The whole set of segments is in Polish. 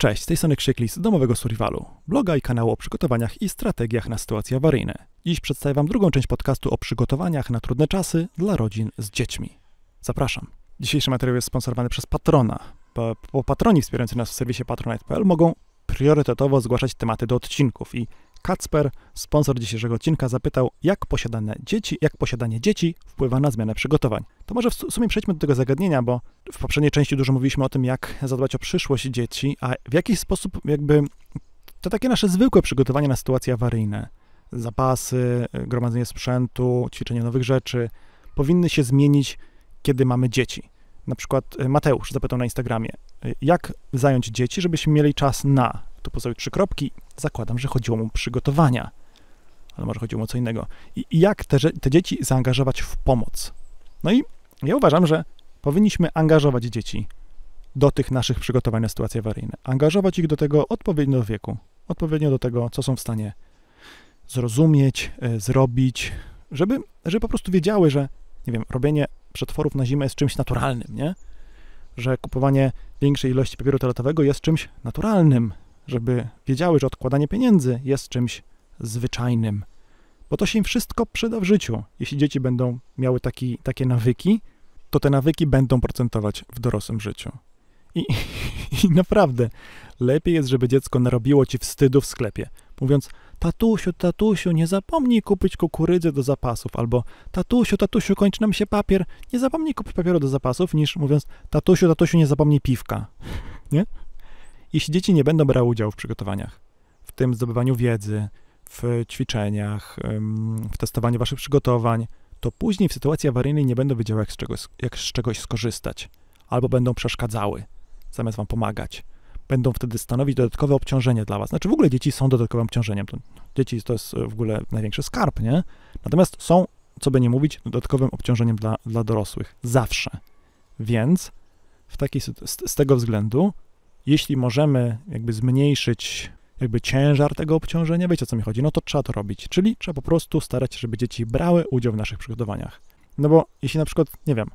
Cześć, z tej strony Krzyklis z domowego Survivalu, bloga i kanału o przygotowaniach i strategiach na sytuacje awaryjne. Dziś przedstawię Wam drugą część podcastu o przygotowaniach na trudne czasy dla rodzin z dziećmi. Zapraszam. Dzisiejszy materiał jest sponsorowany przez Patrona. Po, po patroni wspierający nas w serwisie patronite.pl mogą priorytetowo zgłaszać tematy do odcinków i Kacper, sponsor dzisiejszego odcinka, zapytał, jak posiadane dzieci, jak posiadanie dzieci wpływa na zmianę przygotowań. To może w sumie przejdźmy do tego zagadnienia, bo w poprzedniej części dużo mówiliśmy o tym, jak zadbać o przyszłość dzieci, a w jaki sposób jakby to takie nasze zwykłe przygotowanie na sytuacje awaryjne, zapasy, gromadzenie sprzętu, ćwiczenie nowych rzeczy, powinny się zmienić, kiedy mamy dzieci. Na przykład e, Mateusz zapytał na Instagramie, e, jak zająć dzieci, żebyśmy mieli czas na tu postawił trzy kropki. Zakładam, że chodziło mu o przygotowania. Ale może chodziło mu o co innego. I, i jak te, te dzieci zaangażować w pomoc? No i ja uważam, że powinniśmy angażować dzieci do tych naszych przygotowań na sytuacje awaryjne. Angażować ich do tego odpowiednio do wieku, odpowiednio do tego, co są w stanie zrozumieć, e, zrobić, żeby, żeby po prostu wiedziały, że, nie wiem, robienie przetworów na zimę jest czymś naturalnym, nie? Że kupowanie większej ilości papieru toaletowego jest czymś naturalnym, żeby wiedziały, że odkładanie pieniędzy jest czymś zwyczajnym, bo to się im wszystko przyda w życiu. Jeśli dzieci będą miały taki, takie nawyki, to te nawyki będą procentować w dorosłym życiu. I, I naprawdę, lepiej jest, żeby dziecko narobiło ci wstydu w sklepie, mówiąc: Tatusiu, tatusiu, nie zapomnij kupić kukurydzy do zapasów, albo Tatusiu, tatusiu, kończy nam się papier, nie zapomnij kupić papieru do zapasów, niż mówiąc: Tatusiu, tatusiu, nie zapomnij piwka. Nie? Jeśli dzieci nie będą brały udziału w przygotowaniach, w tym zdobywaniu wiedzy, w ćwiczeniach, w testowaniu waszych przygotowań, to później w sytuacji awaryjnej nie będą wiedziały, jak z czegoś, jak z czegoś skorzystać, albo będą przeszkadzały, zamiast wam pomagać. Będą wtedy stanowić dodatkowe obciążenie dla was. Znaczy w ogóle dzieci są dodatkowym obciążeniem. dzieci to jest e, w ogóle największy skarb, nie? Natomiast są, co by nie mówić, dodatkowym obciążeniem dla, dla dorosłych. Zawsze. Więc w z, z tego względu jeśli możemy jakby zmniejszyć jakby ciężar tego obciążenia, wiecie o co mi chodzi, no to trzeba to robić. Czyli trzeba po prostu starać się, żeby dzieci brały udział w naszych przygotowaniach. No bo jeśli na przykład, nie wiem,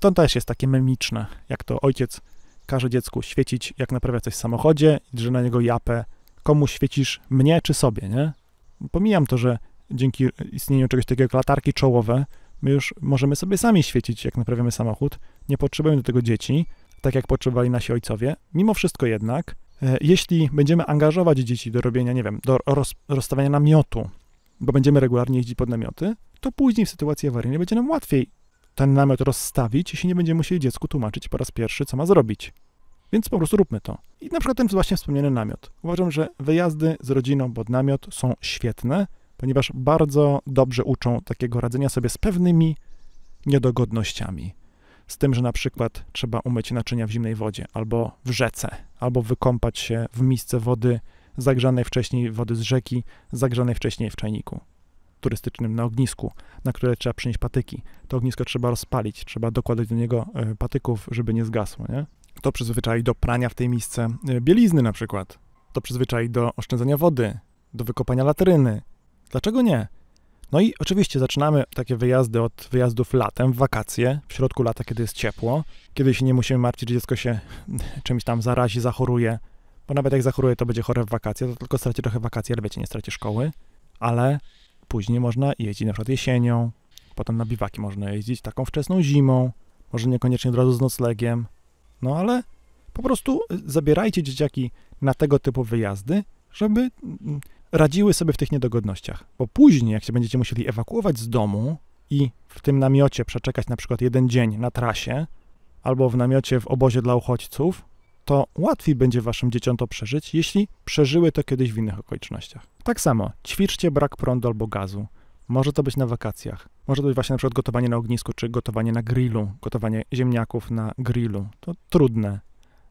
to też jest takie memiczne, jak to ojciec każe dziecku świecić, jak naprawia coś w samochodzie, że na niego japę, komu świecisz, mnie czy sobie, nie? Pomijam to, że dzięki istnieniu czegoś takiego jak latarki czołowe, my już możemy sobie sami świecić, jak naprawiamy samochód, nie potrzebujemy do tego dzieci, tak jak potrzebowali nasi ojcowie. Mimo wszystko jednak, e, jeśli będziemy angażować dzieci do robienia, nie wiem, do roz, rozstawiania namiotu, bo będziemy regularnie jeździć pod namioty, to później w sytuacji awaryjnej będzie nam łatwiej ten namiot rozstawić, jeśli nie będziemy musieli dziecku tłumaczyć po raz pierwszy, co ma zrobić. Więc po prostu róbmy to. I na przykład ten właśnie wspomniany namiot. Uważam, że wyjazdy z rodziną pod namiot są świetne, ponieważ bardzo dobrze uczą takiego radzenia sobie z pewnymi niedogodnościami z tym, że na przykład trzeba umyć naczynia w zimnej wodzie, albo w rzece, albo wykąpać się w misce wody zagrzanej wcześniej, wody z rzeki, zagrzanej wcześniej w czajniku turystycznym na ognisku, na które trzeba przynieść patyki. To ognisko trzeba rozpalić, trzeba dokładać do niego e, patyków, żeby nie zgasło, nie? To przyzwyczai do prania w tej misce e, bielizny na przykład. To przyzwyczai do oszczędzania wody, do wykopania latryny. Dlaczego nie? No i oczywiście zaczynamy takie wyjazdy od wyjazdów latem, w wakacje, w środku lata, kiedy jest ciepło, kiedy się nie musimy martwić, że dziecko się czymś tam zarazi, zachoruje, bo nawet jak zachoruje, to będzie chore w wakacje, to tylko straci trochę wakacji, ale wiecie, nie straci szkoły, ale później można jeździć na przykład jesienią, potem na biwaki można jeździć taką wczesną zimą, może niekoniecznie od razu z noclegiem, no ale po prostu zabierajcie dzieciaki na tego typu wyjazdy, żeby mm, radziły sobie w tych niedogodnościach. Bo później, jak się będziecie musieli ewakuować z domu i w tym namiocie przeczekać na przykład jeden dzień na trasie, albo w namiocie w obozie dla uchodźców, to łatwiej będzie waszym dzieciom to przeżyć, jeśli przeżyły to kiedyś w innych okolicznościach. Tak samo, ćwiczcie brak prądu albo gazu. Może to być na wakacjach. Może to być właśnie na przykład gotowanie na ognisku, czy gotowanie na grillu, gotowanie ziemniaków na grillu. To trudne,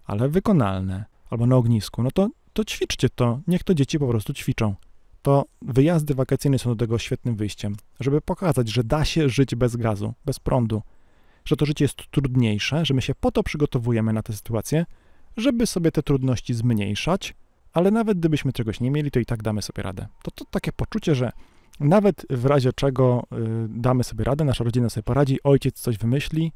ale wykonalne. Albo na ognisku. No to to ćwiczcie to, niech to dzieci po prostu ćwiczą. To wyjazdy wakacyjne są do tego świetnym wyjściem, żeby pokazać, że da się żyć bez gazu, bez prądu, że to życie jest trudniejsze, że my się po to przygotowujemy na tę sytuację, żeby sobie te trudności zmniejszać, ale nawet gdybyśmy czegoś nie mieli, to i tak damy sobie radę. To, to takie poczucie, że nawet w razie czego y, damy sobie radę, nasza rodzina sobie poradzi, ojciec coś wymyśli,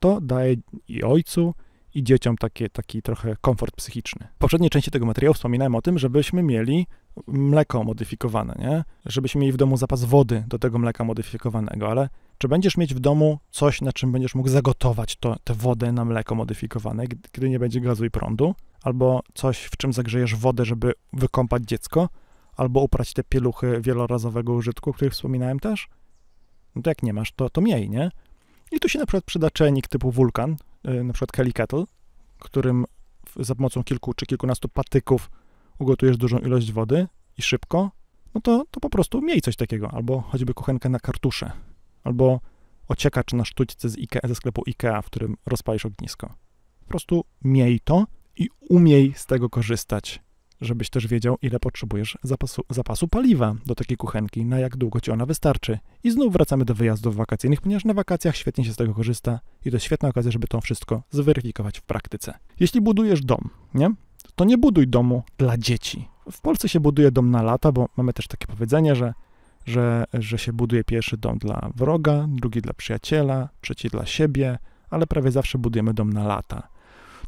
to daje i ojcu, i dzieciom takie, taki trochę komfort psychiczny. W poprzedniej części tego materiału wspominałem o tym, żebyśmy mieli mleko modyfikowane, nie? Żebyśmy mieli w domu zapas wody do tego mleka modyfikowanego, ale czy będziesz mieć w domu coś, na czym będziesz mógł zagotować to, tę wodę na mleko modyfikowane, kiedy nie będzie gazu i prądu? Albo coś, w czym zagrzejesz wodę, żeby wykąpać dziecko? Albo uprać te pieluchy wielorazowego użytku, o których wspominałem też? No to jak nie masz, to, to miej, nie? I tu się na przykład przyda czajnik typu wulkan, Y, na przykład Kelly Kettle, którym za pomocą kilku czy kilkunastu patyków ugotujesz dużą ilość wody i szybko, no to, to po prostu miej coś takiego. Albo choćby kuchenkę na kartusze, albo ociekacz na sztućce z Ikea, ze sklepu Ikea, w którym rozpalisz ognisko. Po prostu miej to i umiej z tego korzystać żebyś też wiedział, ile potrzebujesz zapasu, zapasu paliwa do takiej kuchenki, na jak długo ci ona wystarczy. I znów wracamy do wyjazdów wakacyjnych, ponieważ na wakacjach świetnie się z tego korzysta i to świetna okazja, żeby to wszystko zweryfikować w praktyce. Jeśli budujesz dom, nie? To nie buduj domu dla dzieci. W Polsce się buduje dom na lata, bo mamy też takie powiedzenie, że że, że się buduje pierwszy dom dla wroga, drugi dla przyjaciela, trzeci dla siebie, ale prawie zawsze budujemy dom na lata.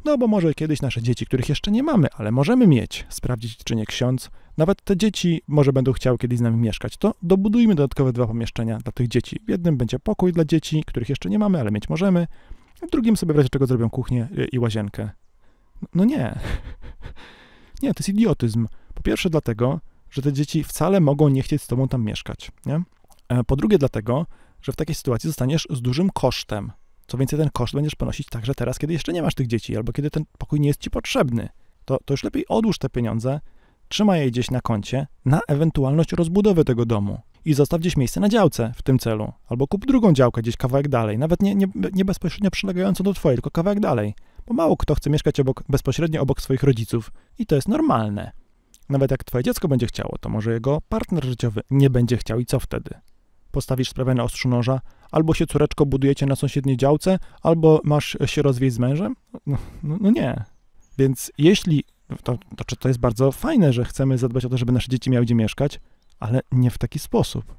No bo może kiedyś nasze dzieci, których jeszcze nie mamy, ale możemy mieć, sprawdzić czy nie ksiądz, nawet te dzieci może będą chciały kiedyś z nami mieszkać, to dobudujmy dodatkowe dwa pomieszczenia dla tych dzieci. W jednym będzie pokój dla dzieci, których jeszcze nie mamy, ale mieć możemy, w drugim sobie w razie czego zrobią kuchnię y, i łazienkę. No nie. Nie, to jest idiotyzm. Po pierwsze dlatego, że te dzieci wcale mogą nie chcieć z tobą tam mieszkać, nie? E, po drugie dlatego, że w takiej sytuacji zostaniesz z dużym kosztem. Co więcej, ten koszt będziesz ponosić także teraz, kiedy jeszcze nie masz tych dzieci, albo kiedy ten pokój nie jest ci potrzebny. To, to już lepiej odłóż te pieniądze, trzymaj je gdzieś na koncie na ewentualność rozbudowy tego domu i zostaw gdzieś miejsce na działce w tym celu. Albo kup drugą działkę gdzieś kawałek dalej, nawet nie, nie, nie bezpośrednio przylegającą do twojej, tylko kawałek dalej. Bo mało kto chce mieszkać obok, bezpośrednio obok swoich rodziców i to jest normalne. Nawet jak twoje dziecko będzie chciało, to może jego partner życiowy nie będzie chciał i co wtedy? postawisz sprawę na ostrzu noża, albo się córeczko budujecie na sąsiedniej działce, albo masz się rozwieść z mężem? No, no, no nie. Więc jeśli, to, to, to jest bardzo fajne, że chcemy zadbać o to, żeby nasze dzieci miały gdzie mieszkać, ale nie w taki sposób.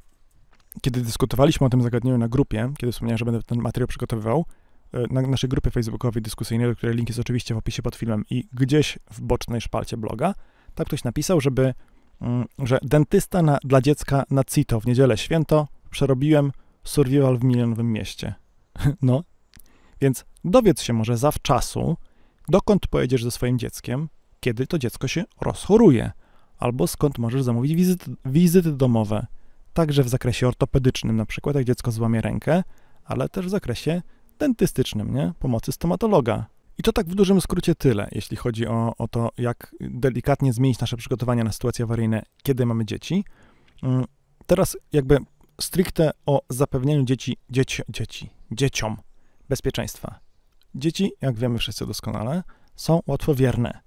Kiedy dyskutowaliśmy o tym zagadnieniu na grupie, kiedy wspomniałem, że będę ten materiał przygotowywał, e, na naszej grupie facebookowej dyskusyjnej, do której link jest oczywiście w opisie pod filmem i gdzieś w bocznej szpalcie bloga, tak ktoś napisał, żeby, mm, że dentysta na, dla dziecka na CITO w niedzielę święto przerobiłem survival w milionowym mieście. No, więc dowiedz się może zawczasu, dokąd pojedziesz ze swoim dzieckiem, kiedy to dziecko się rozchoruje, albo skąd możesz zamówić wizyty, wizyty domowe, także w zakresie ortopedycznym, na przykład jak dziecko złamie rękę, ale też w zakresie dentystycznym, nie? pomocy stomatologa. I to tak w dużym skrócie tyle, jeśli chodzi o, o to, jak delikatnie zmienić nasze przygotowania na sytuacje awaryjne, kiedy mamy dzieci. Mm, teraz jakby stricte o zapewnieniu dzieci, dzieci, dzieci, dzieciom bezpieczeństwa. Dzieci, jak wiemy wszyscy doskonale, są łatwowierne.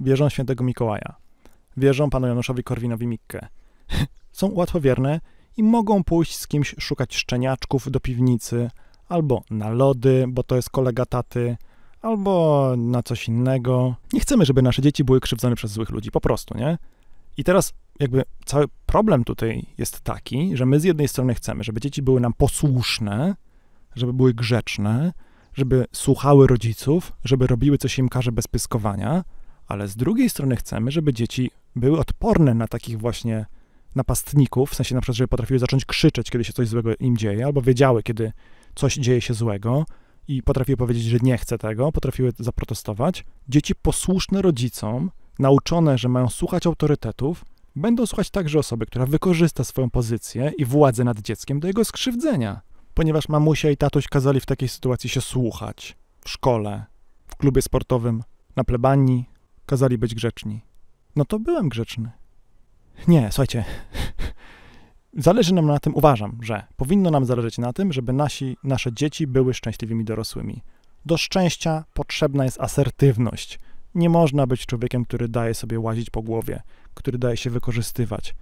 Wierzą świętego Mikołaja. Wierzą panu Januszowi Korwinowi Mikke. są łatwowierne i mogą pójść z kimś szukać szczeniaczków do piwnicy, albo na lody, bo to jest kolega taty, albo na coś innego. Nie chcemy, żeby nasze dzieci były krzywdzone przez złych ludzi, po prostu, nie? I teraz jakby cały problem tutaj jest taki, że my z jednej strony chcemy, żeby dzieci były nam posłuszne, żeby były grzeczne, żeby słuchały rodziców, żeby robiły coś im każe bez pyskowania, ale z drugiej strony chcemy, żeby dzieci były odporne na takich właśnie napastników, w sensie na przykład, żeby potrafiły zacząć krzyczeć, kiedy się coś złego im dzieje, albo wiedziały, kiedy coś dzieje się złego i potrafiły powiedzieć, że nie chce tego, potrafiły zaprotestować. Dzieci posłuszne rodzicom, nauczone, że mają słuchać autorytetów, będą słuchać także osoby, która wykorzysta swoją pozycję i władzę nad dzieckiem do jego skrzywdzenia, ponieważ mamusia i tatuś kazali w takiej sytuacji się słuchać w szkole, w klubie sportowym, na plebanii, kazali być grzeczni. No to byłem grzeczny. Nie, słuchajcie. Zależy nam na tym, uważam, że powinno nam zależeć na tym, żeby nasi, nasze dzieci były szczęśliwymi dorosłymi. Do szczęścia potrzebna jest asertywność nie można być człowiekiem, który daje sobie łazić po głowie, który daje się wykorzystywać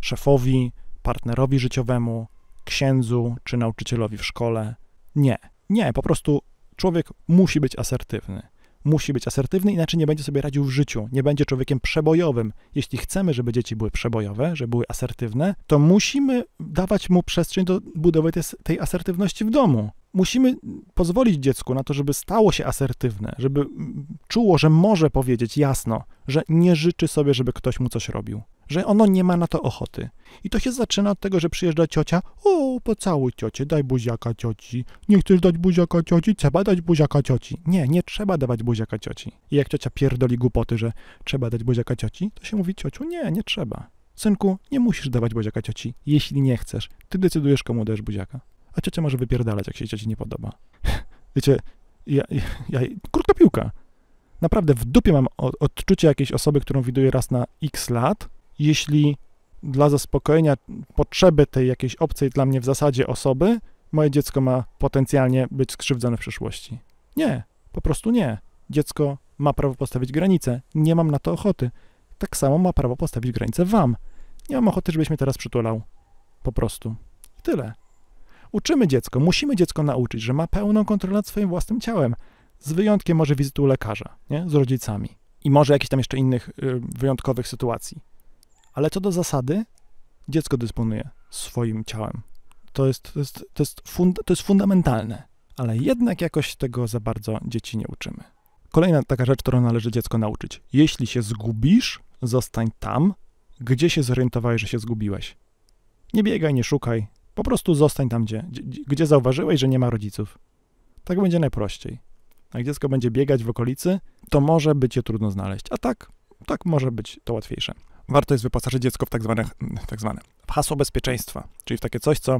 szefowi, partnerowi życiowemu, księdzu czy nauczycielowi w szkole. Nie, nie, po prostu człowiek musi być asertywny musi być asertywny, inaczej nie będzie sobie radził w życiu, nie będzie człowiekiem przebojowym. Jeśli chcemy, żeby dzieci były przebojowe, żeby były asertywne, to musimy dawać mu przestrzeń do budowy tej, asertywności w domu. Musimy pozwolić dziecku na to, żeby stało się asertywne, żeby mm, czuło, że może powiedzieć jasno, że nie życzy sobie, żeby ktoś mu coś robił że ono nie ma na to ochoty. I to się zaczyna od tego, że przyjeżdża ciocia, o, pocałuj ciocię, daj buziaka cioci. Nie chcesz dać buziaka cioci? Trzeba dać buziaka cioci. Nie, nie trzeba dawać buziaka cioci. I jak ciocia pierdoli głupoty, że trzeba dać buziaka cioci, to się mówi ciociu, nie, nie trzeba. Synku, nie musisz dawać buziaka cioci, jeśli nie chcesz. Ty decydujesz, komu dajesz buziaka. A ciocia może wypierdalać, jak się cioci nie podoba. Wiecie, ja, ja, ja, krótka piłka. Naprawdę w dupie mam odczucie jakiejś osoby, którą widuję raz na x lat, jeśli dla zaspokojenia potrzeby tej jakiejś obcej dla mnie w zasadzie osoby, moje dziecko ma potencjalnie być skrzywdzone w przyszłości. Nie, po prostu nie. Dziecko ma prawo postawić granicę, nie mam na to ochoty. Tak samo ma prawo postawić granicę wam. Nie mam ochoty, żebyś mnie teraz przytulał. Po prostu. I tyle. Uczymy dziecko, musimy dziecko nauczyć, że ma pełną kontrolę nad swoim własnym ciałem, z wyjątkiem może wizyty u lekarza, nie? z rodzicami. I może jakichś tam jeszcze innych y, wyjątkowych sytuacji. Ale co do zasady, dziecko dysponuje swoim ciałem. To jest, to jest, to jest, fund, to jest fundamentalne, ale jednak jakoś tego za bardzo dzieci nie uczymy. Kolejna taka rzecz, którą należy dziecko nauczyć. Jeśli się zgubisz, zostań tam, gdzie się zorientowałeś, że się zgubiłeś. Nie biegaj, nie szukaj. Po prostu zostań tam, gdzie, gdzie zauważyłeś, że nie ma rodziców. Tak będzie najprościej. Jak dziecko będzie biegać w okolicy, to może być je trudno znaleźć. A tak, tak może być to łatwiejsze warto jest wyposażyć dziecko w tak zwane, tak zwane w hasło bezpieczeństwa, czyli w takie coś, co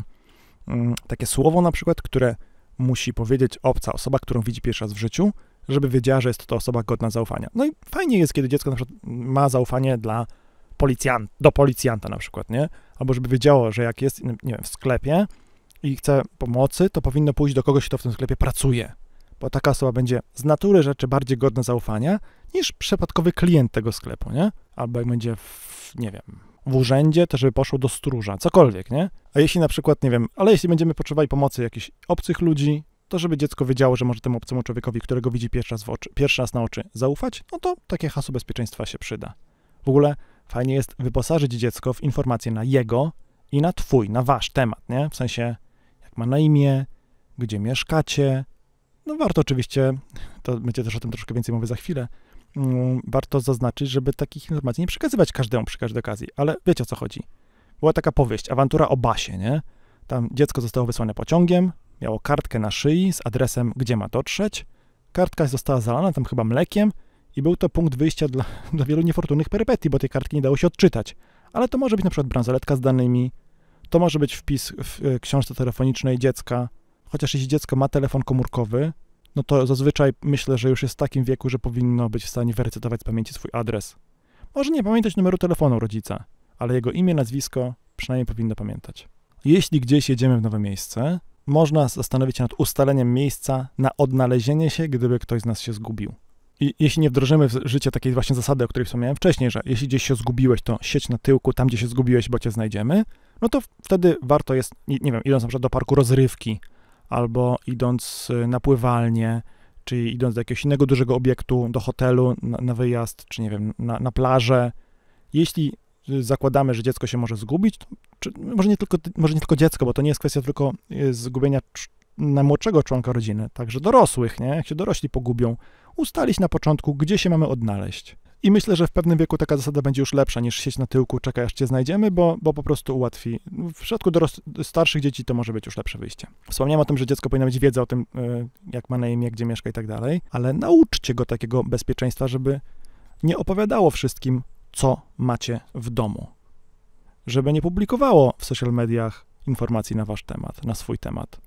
mm, takie słowo na przykład, które musi powiedzieć obca osoba, którą widzi pierwszy raz w życiu, żeby wiedziała, że jest to osoba godna zaufania. No i fajnie jest, kiedy dziecko na przykład ma zaufanie dla policjant, do policjanta na przykład, nie? Albo żeby wiedziało, że jak jest, nie wiem, w sklepie i chce pomocy, to powinno pójść do kogoś, kto w tym sklepie pracuje. Bo taka osoba będzie z natury rzeczy bardziej godna zaufania niż przypadkowy klient tego sklepu, nie? Albo jak będzie, w, nie wiem, w urzędzie, to żeby poszło do stróża, cokolwiek, nie? A jeśli na przykład, nie wiem, ale jeśli będziemy potrzebowali pomocy jakichś obcych ludzi, to żeby dziecko wiedziało, że może temu obcemu człowiekowi, którego widzi pierwszy raz, w oczy, pierwszy raz na oczy, zaufać, no to takie hasło bezpieczeństwa się przyda. W ogóle fajnie jest wyposażyć dziecko w informacje na jego i na twój, na wasz temat, nie? W sensie, jak ma na imię, gdzie mieszkacie. No warto oczywiście, to będzie też o tym troszkę więcej mówię za chwilę, Mm, warto zaznaczyć, żeby takich informacji nie przekazywać każdemu przy każdej okazji, ale wiecie o co chodzi. Była taka powieść, awantura o Basie, nie? Tam dziecko zostało wysłane pociągiem, miało kartkę na szyi z adresem, gdzie ma dotrzeć. Kartka została zalana tam chyba mlekiem i był to punkt wyjścia dla, dla wielu niefortunnych perypetii, bo tej kartki nie dało się odczytać. Ale to może być na przykład bransoletka z danymi, to może być wpis w e, książce telefonicznej dziecka, chociaż jeśli dziecko ma telefon komórkowy, no to zazwyczaj myślę, że już jest w takim wieku, że powinno być w stanie wyrecytować z pamięci swój adres. Może nie pamiętać numeru telefonu rodzica, ale jego imię, nazwisko przynajmniej powinno pamiętać. Jeśli gdzieś jedziemy w nowe miejsce, można zastanowić się nad ustaleniem miejsca na odnalezienie się, gdyby ktoś z nas się zgubił. I jeśli nie wdrożymy w życie takiej właśnie zasady, o której wspomniałem wcześniej, że jeśli gdzieś się zgubiłeś, to sieć na tyłku, tam gdzie się zgubiłeś, bo cię znajdziemy, no to wtedy warto jest, nie, nie wiem, idąc na przykład do parku rozrywki, albo idąc y, na pływalnię, czy idąc do jakiegoś innego dużego obiektu, do hotelu, na, na wyjazd, czy nie wiem, na, na plażę. Jeśli y, zakładamy, że dziecko się może zgubić, to, czy, może, nie tylko, może nie tylko dziecko, bo to nie jest kwestia tylko y, zgubienia najmłodszego członka rodziny, także dorosłych, nie? jak się dorośli pogubią, ustalić na początku, gdzie się mamy odnaleźć. I myślę, że w pewnym wieku taka zasada będzie już lepsza niż sieć na tyłku, czekaj aż cię znajdziemy, bo, bo po prostu ułatwi. No, w przypadku starszych dzieci to może być już lepsze wyjście. Wspomniałem o tym, że dziecko powinno mieć wiedzę o tym, e, jak ma na imię, gdzie mieszka i tak dalej, ale nauczcie go takiego bezpieczeństwa, żeby nie opowiadało wszystkim, co macie w domu. Żeby nie publikowało w social mediach informacji na wasz temat, na swój temat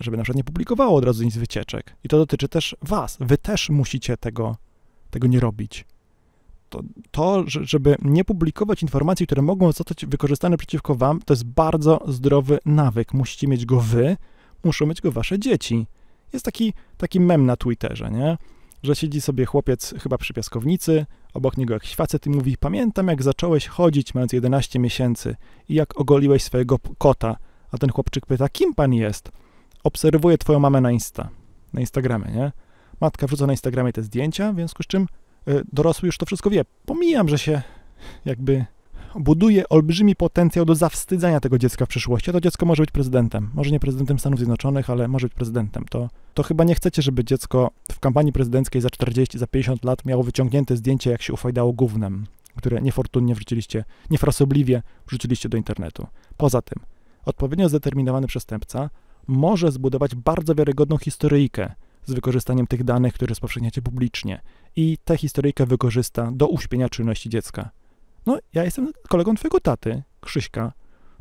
żeby na przykład nie publikowało od razu nic wycieczek. I to dotyczy też was. Wy też musicie tego tego nie robić. To, to, żeby nie publikować informacji, które mogą zostać wykorzystane przeciwko wam, to jest bardzo zdrowy nawyk. Musicie mieć go wy, muszą mieć go wasze dzieci. Jest taki, taki mem na Twitterze, nie? Że siedzi sobie chłopiec chyba przy piaskownicy, obok niego jakiś facet i mówi pamiętam jak zacząłeś chodzić mając 11 miesięcy i jak ogoliłeś swojego kota. A ten chłopczyk pyta, kim pan jest? Obserwuję twoją mamę na Insta, na Instagramie, nie? Matka wrzuca na Instagramie te zdjęcia, w związku z czym y, dorosły już to wszystko wie. Pomijam, że się jakby buduje olbrzymi potencjał do zawstydzania tego dziecka w przyszłości. A to dziecko może być prezydentem. Może nie prezydentem Stanów Zjednoczonych, ale może być prezydentem. To, to chyba nie chcecie, żeby dziecko w kampanii prezydenckiej za 40, za 50 lat miało wyciągnięte zdjęcie, jak się ufajdało gównem, które niefortunnie wrzuciliście, niefrasobliwie wrzuciliście do internetu. Poza tym, odpowiednio zdeterminowany przestępca może zbudować bardzo wiarygodną historyjkę z wykorzystaniem tych danych, które rozpowszechniacie publicznie. I ta historyjka wykorzysta do uśpienia czynności dziecka. No, ja jestem kolegą twojego taty, Krzyśka.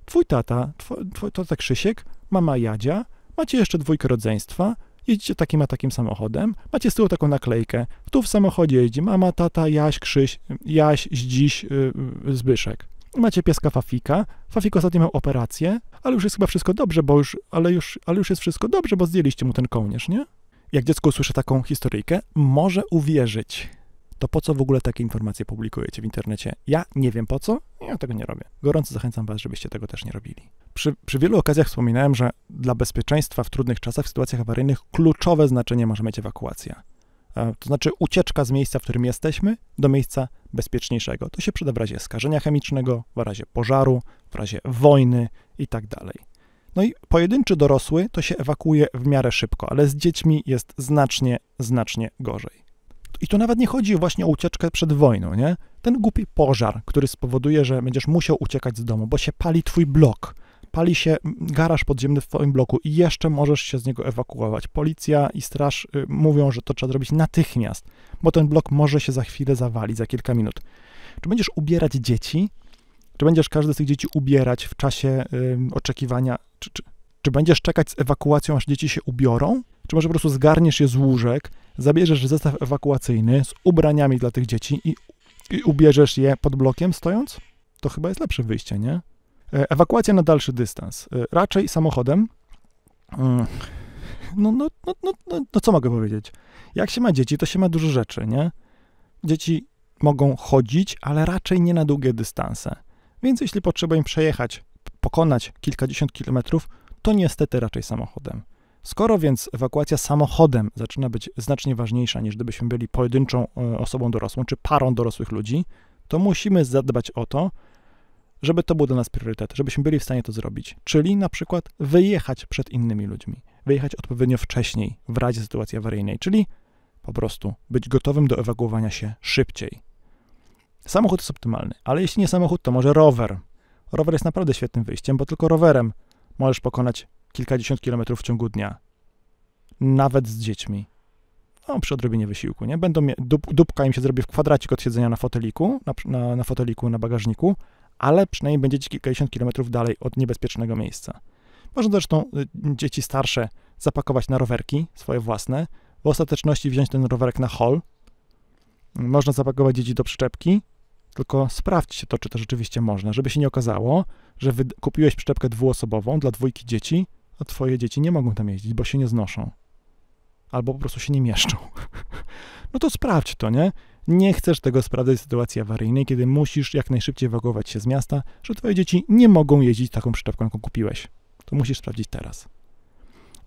Twój tata, twój, twój tata Krzysiek, mama Jadzia, macie jeszcze dwójkę rodzeństwa, jeździcie takim a takim samochodem, macie z tyłu taką naklejkę, tu w samochodzie jeździ mama, tata, Jaś, Krzyś, Jaś, Zdziś, yy, Zbyszek. Macie pieska Fafika. Fafik ostatnio miał operację, ale już jest chyba wszystko dobrze, bo już, ale już, ale już jest wszystko dobrze, bo zdjęliście mu ten kołnierz, nie? jak dziecko usłyszy taką historyjkę, może uwierzyć. To po co w ogóle takie informacje publikujecie w internecie? Ja nie wiem po co, ja tego nie robię. Gorąco zachęcam Was, żebyście tego też nie robili. Przy, przy wielu okazjach wspominałem, że dla bezpieczeństwa w trudnych czasach, w sytuacjach awaryjnych, kluczowe znaczenie może mieć ewakuacja. E, to znaczy ucieczka z miejsca, w którym jesteśmy, do miejsca bezpieczniejszego. To się przyda w razie skażenia chemicznego, w razie pożaru, w razie wojny itd. Tak no i pojedynczy dorosły to się ewakuuje w miarę szybko, ale z dziećmi jest znacznie, znacznie gorzej. I tu nawet nie chodzi właśnie o ucieczkę przed wojną, nie? Ten głupi pożar, który spowoduje, że będziesz musiał uciekać z domu, bo się pali twój blok, pali się garaż podziemny w twoim bloku i jeszcze możesz się z niego ewakuować. Policja i straż y, mówią, że to trzeba zrobić natychmiast, bo ten blok może się za chwilę zawalić, za kilka minut. Czy będziesz ubierać dzieci? Czy będziesz każde z tych dzieci ubierać w czasie y, oczekiwania czy, czy, czy będziesz czekać z ewakuacją, aż dzieci się ubiorą? Czy może po prostu zgarniesz je z łóżek, zabierzesz zestaw ewakuacyjny z ubraniami dla tych dzieci i, i ubierzesz je pod blokiem stojąc? To chyba jest lepsze wyjście, nie? Ewakuacja na dalszy dystans. Raczej samochodem. No, no, no, no, no, co mogę powiedzieć? Jak się ma dzieci, to się ma dużo rzeczy, nie? Dzieci mogą chodzić, ale raczej nie na długie dystanse. Więc jeśli potrzeba im przejechać pokonać kilkadziesiąt kilometrów, to niestety raczej samochodem. Skoro więc ewakuacja samochodem zaczyna być znacznie ważniejsza niż gdybyśmy byli pojedynczą e, osobą dorosłą czy parą dorosłych ludzi, to musimy zadbać o to, żeby to był dla nas priorytet, żebyśmy byli w stanie to zrobić. Czyli na przykład wyjechać przed innymi ludźmi, wyjechać odpowiednio wcześniej w razie sytuacji awaryjnej, czyli po prostu być gotowym do ewakuowania się szybciej. Samochód jest optymalny, ale jeśli nie samochód, to może rower, Rower jest naprawdę świetnym wyjściem, bo tylko rowerem możesz pokonać kilkadziesiąt kilometrów w ciągu dnia. Nawet z dziećmi. No, przy odrobinie wysiłku, nie? Będą, dup, dupka im się zrobi w kwadracie od siedzenia na foteliku, na, na, na foteliku, na bagażniku, ale przynajmniej będziecie kilkadziesiąt kilometrów dalej od niebezpiecznego miejsca. Można zresztą y, dzieci starsze zapakować na rowerki swoje własne, w ostateczności wziąć ten rowerek na hol. Można zapakować dzieci do przyczepki tylko sprawdźcie to, czy to rzeczywiście można, żeby się nie okazało, że kupiłeś przyczepkę dwuosobową dla dwójki dzieci, a twoje dzieci nie mogą tam jeździć, bo się nie znoszą. Albo po prostu się nie mieszczą. No to sprawdź to, nie? Nie chcesz tego sprawdzać w sytuacji awaryjnej, kiedy musisz jak najszybciej ewakuować się z miasta, że twoje dzieci nie mogą jeździć taką przyczepką, jaką kupiłeś. To musisz sprawdzić teraz.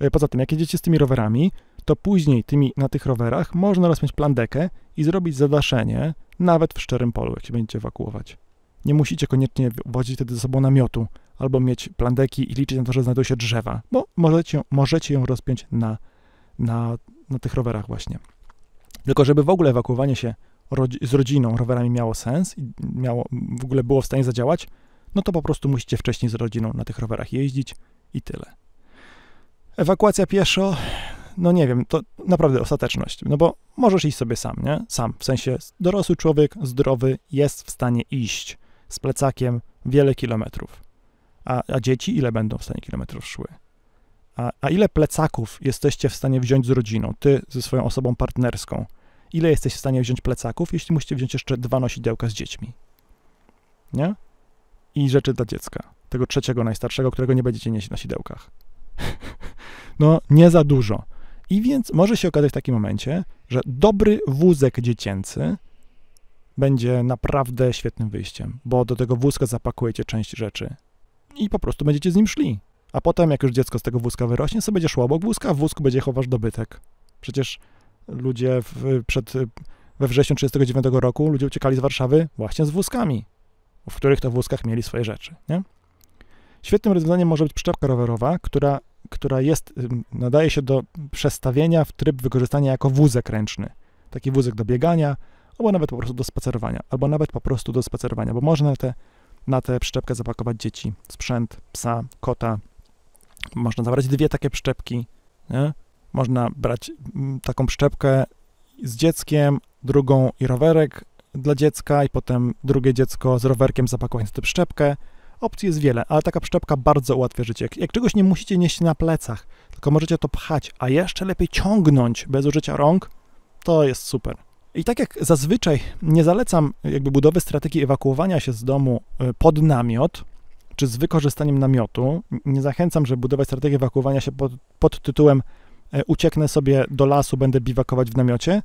E, poza tym, jak jedziecie z tymi rowerami, to później tymi, na tych rowerach można rozpiąć plandekę i zrobić zadaszenie nawet w szczerym polu, jak się będziecie ewakuować. Nie musicie koniecznie wozić wtedy ze sobą namiotu albo mieć plandeki i liczyć na to, że znajdą się drzewa, bo możecie, możecie ją rozpiąć na, na, na tych rowerach właśnie. Tylko żeby w ogóle ewakuowanie się z rodziną rowerami miało sens i miało, w ogóle było w stanie zadziałać, no to po prostu musicie wcześniej z rodziną na tych rowerach jeździć i tyle. Ewakuacja pieszo no nie wiem, to naprawdę ostateczność. No bo możesz iść sobie sam, nie? Sam, w sensie dorosły człowiek, zdrowy, jest w stanie iść z plecakiem wiele kilometrów. A, a dzieci ile będą w stanie kilometrów szły? A, a ile plecaków jesteście w stanie wziąć z rodziną, ty ze swoją osobą partnerską? Ile jesteś w stanie wziąć plecaków, jeśli musicie wziąć jeszcze dwa nosidełka z dziećmi? Nie? I rzeczy dla dziecka. Tego trzeciego, najstarszego, którego nie będziecie nieść na sidełkach. no, nie za dużo. I więc może się okazać w takim momencie, że dobry wózek dziecięcy będzie naprawdę świetnym wyjściem, bo do tego wózka zapakujecie część rzeczy i po prostu będziecie z nim szli. A potem, jak już dziecko z tego wózka wyrośnie, sobie będzie szło obok wózka, a w wózku będzie chowasz dobytek. Przecież ludzie w, przed, we wrześniu 1939 roku ludzie uciekali z Warszawy właśnie z wózkami, w których to wózkach mieli swoje rzeczy. Nie? Świetnym rozwiązaniem może być przyczepka rowerowa, która która jest, nadaje się do przestawienia w tryb wykorzystania jako wózek ręczny. Taki wózek do biegania, albo nawet po prostu do spacerowania, albo nawet po prostu do spacerowania, bo można te, na tę przyczepkę zapakować dzieci, sprzęt, psa, kota. Można zabrać dwie takie przyczepki, nie? Można brać mm, taką przyczepkę z dzieckiem, drugą i rowerek dla dziecka i potem drugie dziecko z rowerkiem zapakować na tę przyczepkę Opcji jest wiele, ale taka przyczepka bardzo ułatwia życie. Jak, jak czegoś nie musicie nieść na plecach, tylko możecie to pchać, a jeszcze lepiej ciągnąć bez użycia rąk, to jest super. I tak jak zazwyczaj nie zalecam jakby budowy strategii ewakuowania się z domu y, pod namiot, czy z wykorzystaniem namiotu. Nie zachęcam, żeby budować strategię ewakuowania się pod, pod tytułem y, ucieknę sobie do lasu, będę biwakować w namiocie.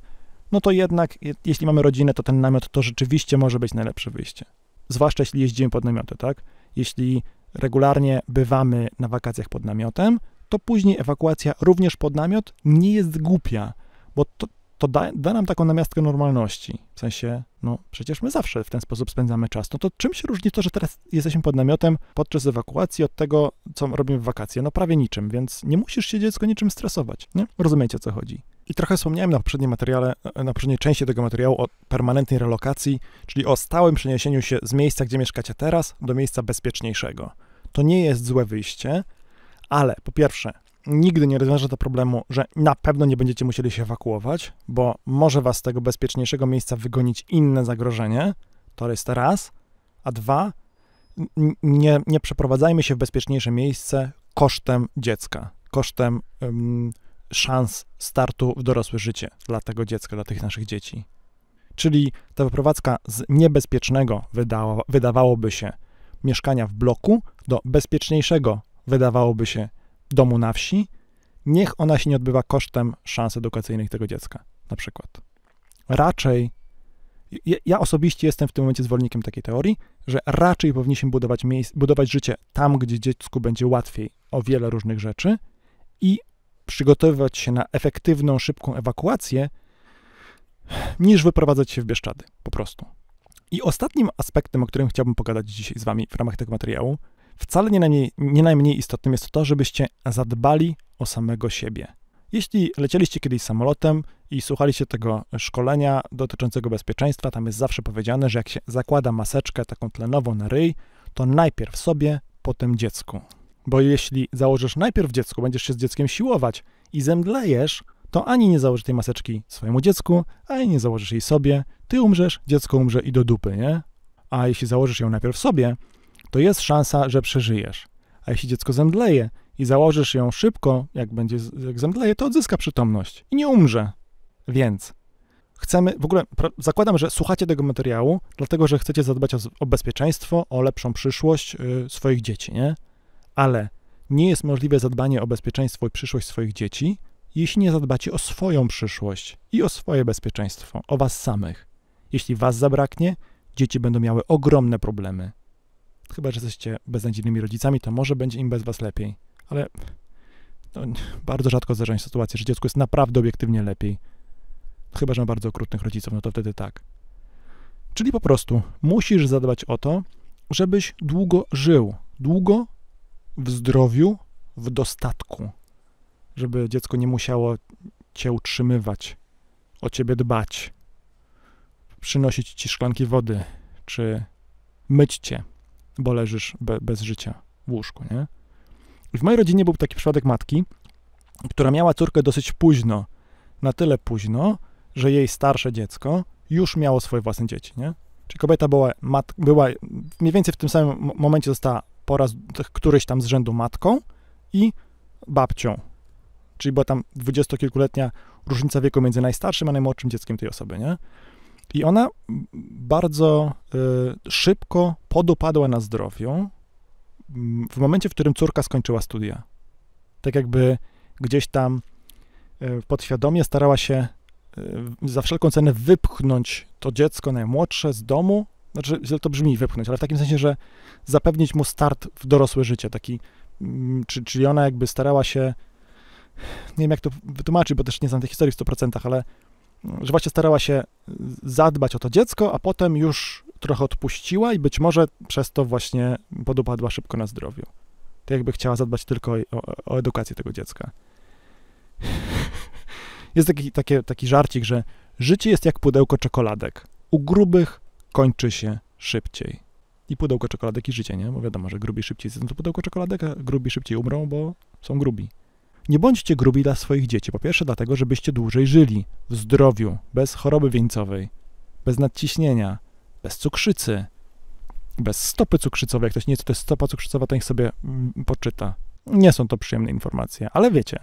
No to jednak, jeśli mamy rodzinę, to ten namiot to rzeczywiście może być najlepsze wyjście. Zwłaszcza jeśli jeździmy pod namioty, tak? Jeśli regularnie bywamy na wakacjach pod namiotem, to później ewakuacja również pod namiot nie jest głupia, bo to, to da, da, nam taką namiastkę normalności. W sensie, no przecież my zawsze w ten sposób spędzamy czas. No to czym się różni to, że teraz jesteśmy pod namiotem podczas ewakuacji od tego, co robimy w wakacje? No prawie niczym, więc nie musisz się dziecko niczym stresować, nie? Rozumiecie, o co chodzi. I trochę wspomniałem na poprzednim materiale, e, na poprzedniej części tego materiału o permanentnej relokacji, czyli o stałym przeniesieniu się z miejsca, gdzie mieszkacie teraz, do miejsca bezpieczniejszego. To nie jest złe wyjście, ale po pierwsze, nigdy nie rozwiąże to problemu, że na pewno nie będziecie musieli się ewakuować, bo może was z tego bezpieczniejszego miejsca wygonić inne zagrożenie. To jest raz. A dwa, nie, nie przeprowadzajmy się w bezpieczniejsze miejsce kosztem dziecka, kosztem szans startu w dorosłe życie dla tego dziecka, dla tych naszych dzieci. Czyli ta wyprowadzka z niebezpiecznego, wydało, wydawałoby się, mieszkania w bloku do bezpieczniejszego, wydawałoby się, domu na wsi, niech ona się nie odbywa kosztem szans edukacyjnych tego dziecka, na przykład. Raczej, ja osobiście jestem w tym momencie zwolennikiem takiej teorii, że raczej powinniśmy budować, miejsc, budować życie tam, gdzie dziecku będzie łatwiej o wiele różnych rzeczy i przygotowywać się na efektywną, szybką ewakuację, niż wyprowadzać się w Bieszczady, po prostu. I ostatnim aspektem, o którym chciałbym pogadać dzisiaj z Wami w ramach tego materiału, Wcale nie najmniej, nie najmniej istotnym jest to, żebyście zadbali o samego siebie. Jeśli lecieliście kiedyś samolotem i słuchaliście tego szkolenia dotyczącego bezpieczeństwa, tam jest zawsze powiedziane, że jak się zakłada maseczkę taką tlenową na ryj, to najpierw sobie, potem dziecku. Bo jeśli założysz najpierw dziecku, będziesz się z dzieckiem siłować i zemdlejesz, to ani nie założysz tej maseczki swojemu dziecku, ani nie założysz jej sobie, ty umrzesz, dziecko umrze i do dupy, nie? A jeśli założysz ją najpierw sobie, to jest szansa, że przeżyjesz. A jeśli dziecko zemdleje i założysz ją szybko, jak będzie jak zemdleje, to odzyska przytomność i nie umrze. Więc chcemy, w ogóle zakładam, że słuchacie tego materiału, dlatego że chcecie zadbać o, o bezpieczeństwo, o lepszą przyszłość yy, swoich dzieci, nie? Ale nie jest możliwe zadbanie o bezpieczeństwo i przyszłość swoich dzieci, jeśli nie zadbacie o swoją przyszłość i o swoje bezpieczeństwo, o was samych. Jeśli was zabraknie, dzieci będą miały ogromne problemy. Chyba, że jesteście beznadziejnymi rodzicami, to może będzie im bez was lepiej. Ale no, bardzo rzadko zdarzają się sytuacje, że dziecku jest naprawdę obiektywnie lepiej. Chyba, że ma bardzo okrutnych rodziców, no to wtedy tak. Czyli po prostu musisz zadbać o to, żebyś długo żył. Długo w zdrowiu, w dostatku. Żeby dziecko nie musiało cię utrzymywać, o ciebie dbać, przynosić ci szklanki wody, czy myć cię, bo leżysz be, bez życia w łóżku, nie? W mojej rodzinie był taki przypadek matki, która miała córkę dosyć późno. Na tyle późno, że jej starsze dziecko już miało swoje własne dzieci, nie? Czyli kobieta była, mat, była mniej więcej w tym samym momencie została po raz któryś tam z rzędu matką i babcią. Czyli była tam dwudziestokilkuletnia różnica wieku między najstarszym a najmłodszym dzieckiem tej osoby, nie? I ona bardzo y, szybko podupadła na zdrowiu w momencie, w którym córka skończyła studia. Tak jakby gdzieś tam y, podświadomie starała się y, za wszelką cenę wypchnąć to dziecko najmłodsze z domu. Znaczy, źle to brzmi wypchnąć, ale w takim sensie, że zapewnić mu start w dorosłe życie. Taki, mm, czy, czyli ona jakby starała się, nie wiem jak to wytłumaczyć, bo też nie znam tej historii w 100%, ale że właśnie starała się zadbać o to dziecko, a potem już trochę odpuściła i być może przez to właśnie podupadła szybko na zdrowiu. To tak jakby chciała zadbać tylko o, o edukację tego dziecka. Jest taki, taki żarcik, że życie jest jak pudełko czekoladek. U grubych kończy się szybciej. I pudełko czekoladek i życie, nie? Bo wiadomo, że grubi szybciej zjedzą to pudełko czekoladek, a grubi szybciej umrą, bo są grubi. Nie bądźcie grubi dla swoich dzieci. Po pierwsze, dlatego, żebyście dłużej żyli w zdrowiu, bez choroby wieńcowej, bez nadciśnienia, bez cukrzycy, bez stopy cukrzycowej. Jak ktoś nie wie, co to jest stopa cukrzycowa, to niech sobie mm, poczyta. Nie są to przyjemne informacje, ale wiecie,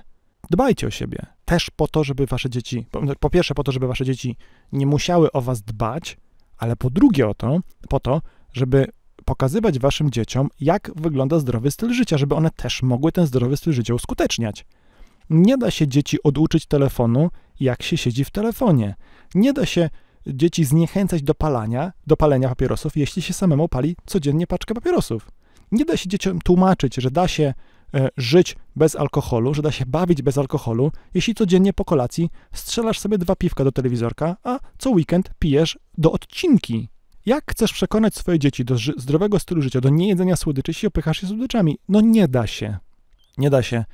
dbajcie o siebie. Też po to, żeby wasze dzieci, po, no, po pierwsze po to, żeby wasze dzieci nie musiały o was dbać, ale po drugie o to, po to, żeby pokazywać waszym dzieciom, jak wygląda zdrowy styl życia, żeby one też mogły ten zdrowy styl życia uskuteczniać. Nie da się dzieci oduczyć telefonu, jak się siedzi w telefonie. Nie da się dzieci zniechęcać do palania, do palenia papierosów, jeśli się samemu pali codziennie paczkę papierosów. Nie da się dzieciom tłumaczyć, że da się e, żyć bez alkoholu, że da się bawić bez alkoholu, jeśli codziennie po kolacji strzelasz sobie dwa piwka do telewizorka, a co weekend pijesz do odcinki. Jak chcesz przekonać swoje dzieci do zdrowego stylu życia, do niejedzenia słodyczy, jeśli opychasz się słodyczami? No nie da się. Nie da się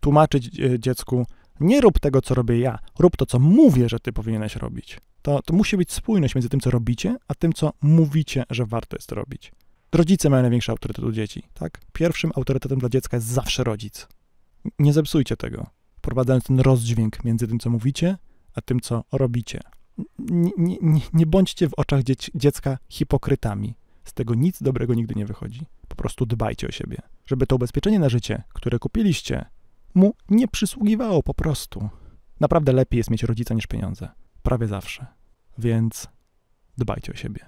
tłumaczyć e, dziecku, nie rób tego, co robię ja, rób to, co mówię, że ty powinieneś robić. To, to musi być spójność między tym, co robicie, a tym, co mówicie, że warto jest robić. Rodzice mają największy autorytet u dzieci, tak? Pierwszym autorytetem dla dziecka jest zawsze rodzic. Nie zepsujcie tego, wprowadzając ten rozdźwięk między tym, co mówicie, a tym, co robicie nie, nie, nie bądźcie w oczach dziecka hipokrytami. Z tego nic dobrego nigdy nie wychodzi. Po prostu dbajcie o siebie, żeby to ubezpieczenie na życie, które kupiliście, mu nie przysługiwało po prostu. Naprawdę lepiej jest mieć rodzica niż pieniądze. Prawie zawsze. Więc dbajcie o siebie.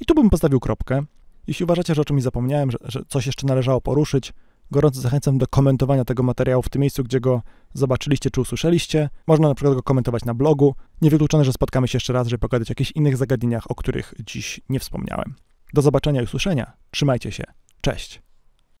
I tu bym postawił kropkę. Jeśli uważacie, że o czymś zapomniałem, że, że coś jeszcze należało poruszyć, Gorąco zachęcam do komentowania tego materiału w tym miejscu, gdzie go zobaczyliście czy usłyszeliście. Można na przykład go komentować na blogu. Niewykluczone, że spotkamy się jeszcze raz, żeby pogadać o jakichś innych zagadnieniach, o których dziś nie wspomniałem. Do zobaczenia i usłyszenia. Trzymajcie się. Cześć.